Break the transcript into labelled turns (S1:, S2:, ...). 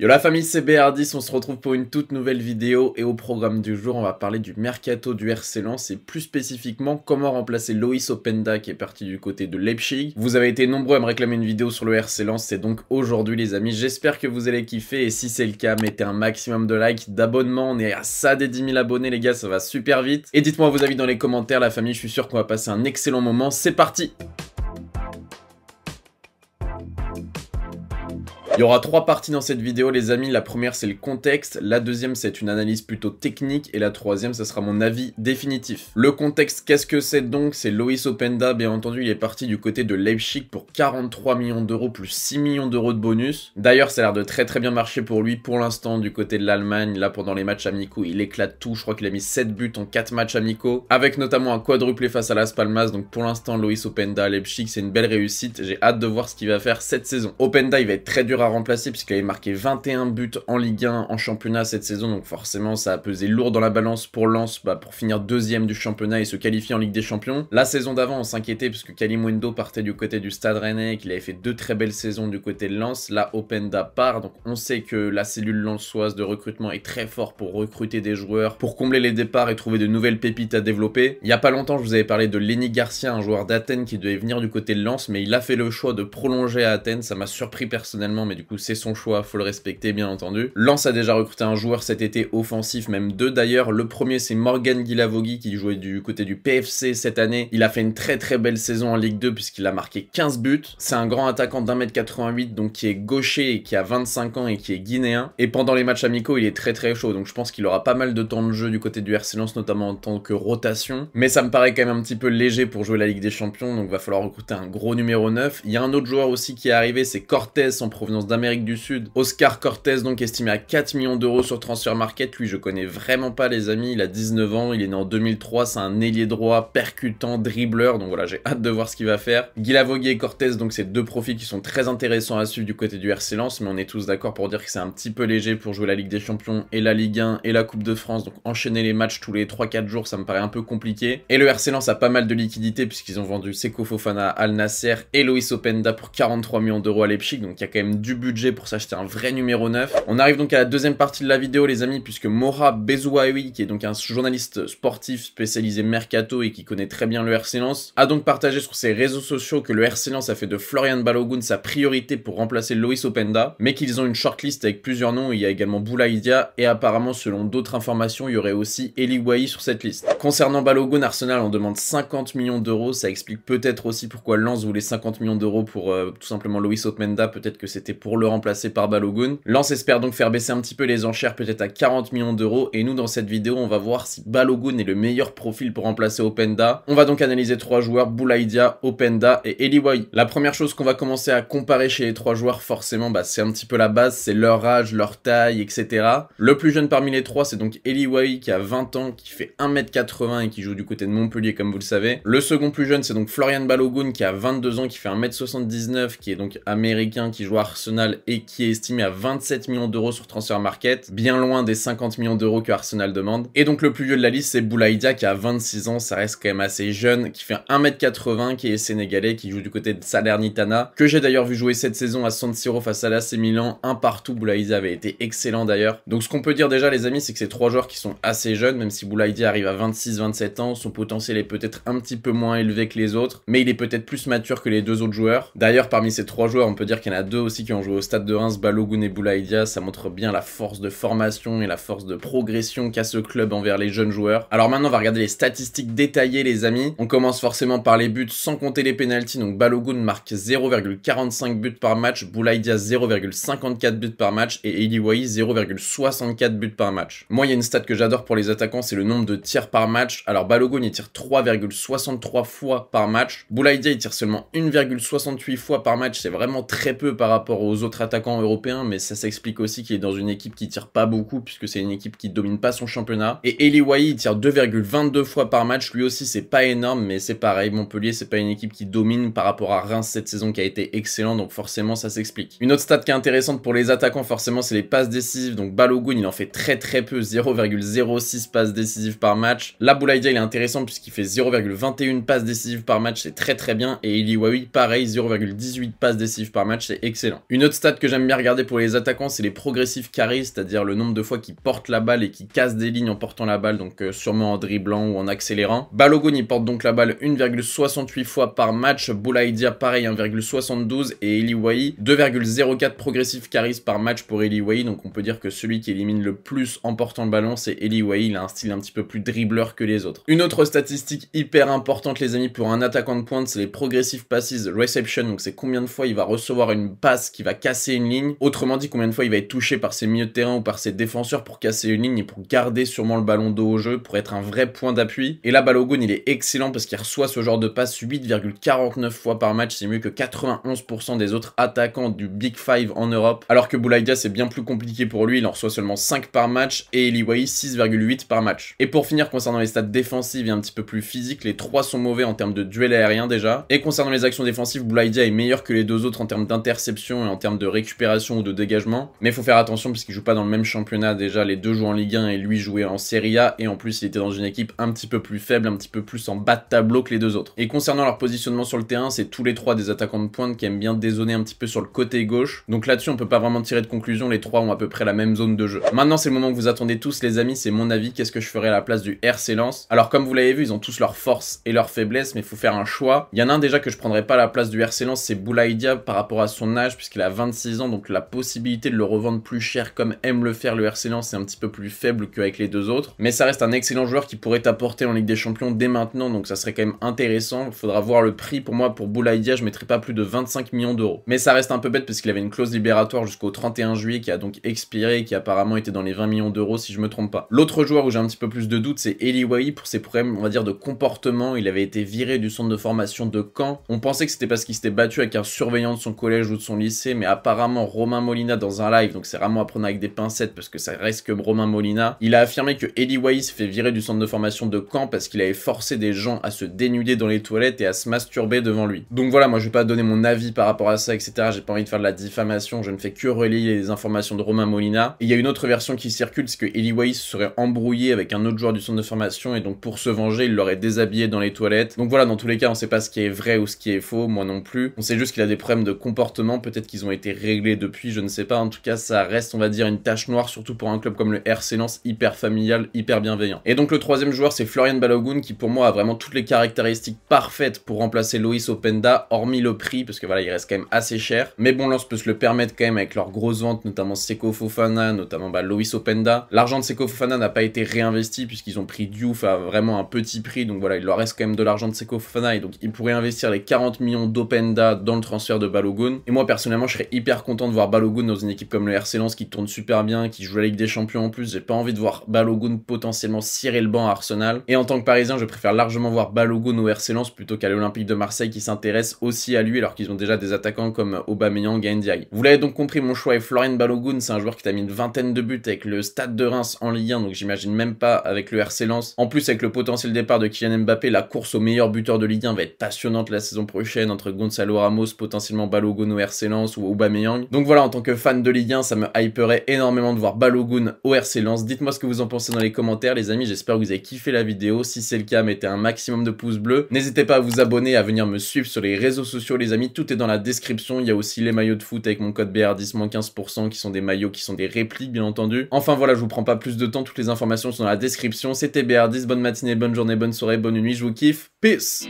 S1: Yo la famille, c'est BR10, on se retrouve pour une toute nouvelle vidéo et au programme du jour, on va parler du mercato du RC Lens et plus spécifiquement comment remplacer Loïs Openda qui est parti du côté de Leipzig. Vous avez été nombreux à me réclamer une vidéo sur le RC Lens, c'est donc aujourd'hui les amis, j'espère que vous allez kiffer et si c'est le cas, mettez un maximum de likes, d'abonnements, on est à ça des 10 000 abonnés les gars, ça va super vite. Et dites-moi vos avis dans les commentaires la famille, je suis sûr qu'on va passer un excellent moment, c'est parti Il y aura trois parties dans cette vidéo les amis, la première c'est le contexte, la deuxième c'est une analyse plutôt technique et la troisième ce sera mon avis définitif. Le contexte qu'est-ce que c'est donc C'est Loïs Openda, bien entendu il est parti du côté de Leipzig pour 43 millions d'euros plus 6 millions d'euros de bonus. D'ailleurs ça a l'air de très très bien marcher pour lui pour l'instant du côté de l'Allemagne, là pendant les matchs amicaux il éclate tout, je crois qu'il a mis 7 buts en 4 matchs amicaux, avec notamment un quadruplé face à Las Palmas, donc pour l'instant Loïs Openda Leipzig c'est une belle réussite, j'ai hâte de voir ce qu'il va faire cette saison. Openda il va être très dur à à remplacer puisqu'il avait marqué 21 buts en Ligue 1 en championnat cette saison, donc forcément ça a pesé lourd dans la balance pour Lens bah, pour finir deuxième du championnat et se qualifier en Ligue des Champions. La saison d'avant on s'inquiétait puisque Kalimundo partait du côté du Stade Rennais, qu'il avait fait deux très belles saisons du côté de Lens, là Openda part, donc on sait que la cellule lensoise de recrutement est très forte pour recruter des joueurs, pour combler les départs et trouver de nouvelles pépites à développer. Il n'y a pas longtemps je vous avais parlé de Lenny Garcia, un joueur d'Athènes qui devait venir du côté de Lens, mais il a fait le choix de prolonger à Athènes, ça m'a surpris personnellement, mais du coup c'est son choix, faut le respecter bien entendu. Lens a déjà recruté un joueur cet été offensif, même deux d'ailleurs. Le premier c'est Morgan Guilavogui qui jouait du côté du PFC cette année. Il a fait une très très belle saison en Ligue 2 puisqu'il a marqué 15 buts. C'est un grand attaquant d'1m88 donc qui est gaucher et qui a 25 ans et qui est guinéen. Et pendant les matchs amicaux il est très très chaud donc je pense qu'il aura pas mal de temps de jeu du côté du RC Lens notamment en tant que rotation. Mais ça me paraît quand même un petit peu léger pour jouer la Ligue des Champions donc va falloir recruter un gros numéro 9. Il y a un autre joueur aussi qui est arrivé c'est Cortez en provenance d'Amérique du Sud. Oscar Cortez, donc estimé à 4 millions d'euros sur Transfer Market. Lui, je connais vraiment pas, les amis. Il a 19 ans, il est né en 2003, c'est un ailier droit, percutant, dribbleur. Donc voilà, j'ai hâte de voir ce qu'il va faire. Guilavogui et Cortez, donc c'est deux profils qui sont très intéressants à suivre du côté du RC Lens, mais on est tous d'accord pour dire que c'est un petit peu léger pour jouer la Ligue des Champions et la Ligue 1 et la Coupe de France. Donc enchaîner les matchs tous les 3-4 jours, ça me paraît un peu compliqué. Et le RC Lens a pas mal de liquidités puisqu'ils ont vendu Seko Fofana, Al Nasser et Loïs Openda pour 43 millions d'euros à Leipzig. Donc il y a quand même du budget pour s'acheter un vrai numéro 9. On arrive donc à la deuxième partie de la vidéo, les amis, puisque Mora Bezouaoui, qui est donc un journaliste sportif spécialisé mercato et qui connaît très bien le RC Lens, a donc partagé sur ses réseaux sociaux que le RC Lens a fait de Florian Balogun sa priorité pour remplacer Loïs Openda, mais qu'ils ont une shortlist avec plusieurs noms. Il y a également Boulaïdia et apparemment, selon d'autres informations, il y aurait aussi Eli Wai sur cette liste. Concernant Balogun, Arsenal en demande 50 millions d'euros. Ça explique peut-être aussi pourquoi Lens voulait 50 millions d'euros pour euh, tout simplement Loïs Openda. Peut-être que c'était pour le remplacer par Balogun. Lance espère donc faire baisser un petit peu les enchères peut-être à 40 millions d'euros et nous dans cette vidéo on va voir si Balogun est le meilleur profil pour remplacer Openda. On va donc analyser trois joueurs, Boulaïdia, Openda et Eliway. La première chose qu'on va commencer à comparer chez les trois joueurs forcément bah, c'est un petit peu la base, c'est leur âge, leur taille, etc. Le plus jeune parmi les trois c'est donc Eliway qui a 20 ans, qui fait 1m80 et qui joue du côté de Montpellier comme vous le savez. Le second plus jeune c'est donc Florian Balogun qui a 22 ans, qui fait 1m79, qui est donc américain, qui joue à Arsenal et qui est estimé à 27 millions d'euros sur Transfer Market, bien loin des 50 millions d'euros que Arsenal demande. Et donc le plus vieux de la liste, c'est Boulaïdia qui a 26 ans, ça reste quand même assez jeune, qui fait 1m80, qui est sénégalais, qui joue du côté de Salernitana, que j'ai d'ailleurs vu jouer cette saison à San Siro face à l'AC Milan, un partout, Boulaïdia avait été excellent d'ailleurs. Donc ce qu'on peut dire déjà les amis, c'est que ces trois joueurs qui sont assez jeunes, même si Boulaïdia arrive à 26-27 ans, son potentiel est peut-être un petit peu moins élevé que les autres, mais il est peut-être plus mature que les deux autres joueurs. D'ailleurs parmi ces trois joueurs, on peut dire qu'il y en a deux aussi qui ont au stade de Reims Balogun et Boulaïdia, ça montre bien la force de formation et la force de progression qu'a ce club envers les jeunes joueurs. Alors maintenant, on va regarder les statistiques détaillées, les amis. On commence forcément par les buts sans compter les pénalties. Donc Balogun marque 0,45 buts par match, Boulaïdia 0,54 buts par match et Eliwai 0,64 buts par match. Moi, il y a une stat que j'adore pour les attaquants, c'est le nombre de tirs par match. Alors Balogun, il tire 3,63 fois par match. Boulaïdia, il tire seulement 1,68 fois par match. C'est vraiment très peu par rapport aux autres attaquants européens, mais ça s'explique aussi qu'il est dans une équipe qui tire pas beaucoup, puisque c'est une équipe qui domine pas son championnat. Et Eli il tire 2,22 fois par match, lui aussi c'est pas énorme, mais c'est pareil, Montpellier c'est pas une équipe qui domine par rapport à Reims cette saison qui a été excellent, donc forcément ça s'explique. Une autre stat qui est intéressante pour les attaquants, forcément, c'est les passes décisives, donc Balogun il en fait très très peu, 0,06 passes décisives par match. La Boulaïdia il est intéressant puisqu'il fait 0,21 passes décisives par match, c'est très très bien, et Eli Wai pareil, 0,18 passes décisives par match, c'est excellent. Une autre stat que j'aime bien regarder pour les attaquants, c'est les progressifs carries, c'est-à-dire le nombre de fois qu'ils portent la balle et qu'ils cassent des lignes en portant la balle, donc euh, sûrement en dribblant ou en accélérant. Balogun, il porte donc la balle 1,68 fois par match, Boulaïdia pareil 1,72 et Eliwai 2,04 progressifs carries par match pour Eliwai, donc on peut dire que celui qui élimine le plus en portant le ballon, c'est Eliwai, il a un style un petit peu plus dribbleur que les autres. Une autre statistique hyper importante les amis pour un attaquant de pointe, c'est les progressive passes reception, donc c'est combien de fois il va recevoir une passe qui va casser une ligne. Autrement dit, combien de fois il va être touché par ses milieux de terrain ou par ses défenseurs pour casser une ligne et pour garder sûrement le ballon dos au jeu, pour être un vrai point d'appui. Et là, Balogun, il est excellent parce qu'il reçoit ce genre de passe 8,49 fois par match. C'est mieux que 91% des autres attaquants du Big Five en Europe. Alors que Boulaïdia, c'est bien plus compliqué pour lui. Il en reçoit seulement 5 par match et Eliwai 6,8 par match. Et pour finir, concernant les stats défensives et un petit peu plus physiques, les trois sont mauvais en termes de duel aérien déjà. Et concernant les actions défensives, Boulaïdia est meilleur que les deux autres en termes d'interception et en en termes de récupération ou de dégagement. Mais il faut faire attention parce qu'il joue pas dans le même championnat. Déjà, les deux jouent en Ligue 1 et lui jouait en Serie A. Et en plus, il était dans une équipe un petit peu plus faible, un petit peu plus en bas de tableau que les deux autres. Et concernant leur positionnement sur le terrain, c'est tous les trois des attaquants de pointe qui aiment bien dézoner un petit peu sur le côté gauche. Donc là-dessus, on peut pas vraiment tirer de conclusion. Les trois ont à peu près la même zone de jeu. Maintenant, c'est le moment que vous attendez tous, les amis. C'est mon avis. Qu'est-ce que je ferais à la place du RC Lens Alors, comme vous l'avez vu, ils ont tous leurs forces et leurs faiblesses, mais il faut faire un choix. Il y en a un déjà que je prendrais pas à la place du RC Lens, c'est Boulaïdia par rapport à son âge, puisqu'il a 26 ans, donc la possibilité de le revendre plus cher comme aime le faire le RC Lens est un petit peu plus faible qu'avec les deux autres. Mais ça reste un excellent joueur qui pourrait apporter en Ligue des Champions dès maintenant, donc ça serait quand même intéressant. Il faudra voir le prix. Pour moi, pour Boulaïdia, je mettrais pas plus de 25 millions d'euros. Mais ça reste un peu bête parce qu'il avait une clause libératoire jusqu'au 31 juillet qui a donc expiré et qui apparemment était dans les 20 millions d'euros si je me trompe pas. L'autre joueur où j'ai un petit peu plus de doutes, c'est Wai pour ses problèmes, on va dire, de comportement. Il avait été viré du centre de formation de Caen. On pensait que c'était parce qu'il s'était battu avec un surveillant de son collège ou de son lycée mais apparemment Romain Molina dans un live, donc c'est vraiment à prendre avec des pincettes parce que ça reste que Romain Molina, il a affirmé que ellie se fait virer du centre de formation de Caen parce qu'il avait forcé des gens à se dénuder dans les toilettes et à se masturber devant lui. Donc voilà, moi je vais pas donner mon avis par rapport à ça, etc. J'ai pas envie de faire de la diffamation, je ne fais que relayer les informations de Romain Molina. il y a une autre version qui circule, c'est que Eli serait embrouillé avec un autre joueur du centre de formation et donc pour se venger, il l'aurait déshabillé dans les toilettes. Donc voilà, dans tous les cas, on sait pas ce qui est vrai ou ce qui est faux, moi non plus. On sait juste qu'il a des problèmes de comportement, peut-être qu'ils ont été réglés depuis, je ne sais pas. En tout cas, ça reste, on va dire, une tâche noire, surtout pour un club comme le RC Lens, hyper familial, hyper bienveillant. Et donc le troisième joueur, c'est Florian Balogun, qui pour moi a vraiment toutes les caractéristiques parfaites pour remplacer Loïs Openda, hormis le prix, parce que voilà, il reste quand même assez cher. Mais bon, Lens peut se le permettre quand même avec leurs grosses ventes, notamment Seko Fofana, notamment bah, Loïs Openda. L'argent de Seko Fofana n'a pas été réinvesti, puisqu'ils ont pris Diouf à vraiment un petit prix, donc voilà, il leur reste quand même de l'argent de Seko Fofana, et donc ils pourraient investir les 40 millions d'Openda dans le transfert de Balogun. Et moi, personnellement, je serais hyper content de voir Balogun dans une équipe comme le RC Lens qui tourne super bien, qui joue la Ligue des Champions en plus. J'ai pas envie de voir Balogun potentiellement cirer le banc à Arsenal. Et en tant que Parisien, je préfère largement voir Balogun au RC Lens plutôt qu'à l'Olympique de Marseille qui s'intéresse aussi à lui alors qu'ils ont déjà des attaquants comme Aubameyang et Ndiaye. Vous l'avez donc compris, mon choix est Florian Balogun. C'est un joueur qui t'a mis une vingtaine de buts avec le Stade de Reims en Ligue 1, donc j'imagine même pas avec le RC Lens. En plus, avec le potentiel départ de Kylian Mbappé, la course au meilleur buteur de Ligue 1 va être passionnante la saison prochaine entre Gonzalo Ramos, potentiellement Balogun au RC Lens Aubameyang. Donc voilà, en tant que fan de Ligue 1, ça me hyperait énormément de voir Balogun au RC Lens. Dites-moi ce que vous en pensez dans les commentaires, les amis. J'espère que vous avez kiffé la vidéo. Si c'est le cas, mettez un maximum de pouces bleus. N'hésitez pas à vous abonner, à venir me suivre sur les réseaux sociaux, les amis. Tout est dans la description. Il y a aussi les maillots de foot avec mon code BR10 15% qui sont des maillots qui sont des répliques, bien entendu. Enfin voilà, je vous prends pas plus de temps. Toutes les informations sont dans la description. C'était BR10. Bonne matinée, bonne journée, bonne soirée, bonne nuit. Je vous kiffe. Peace!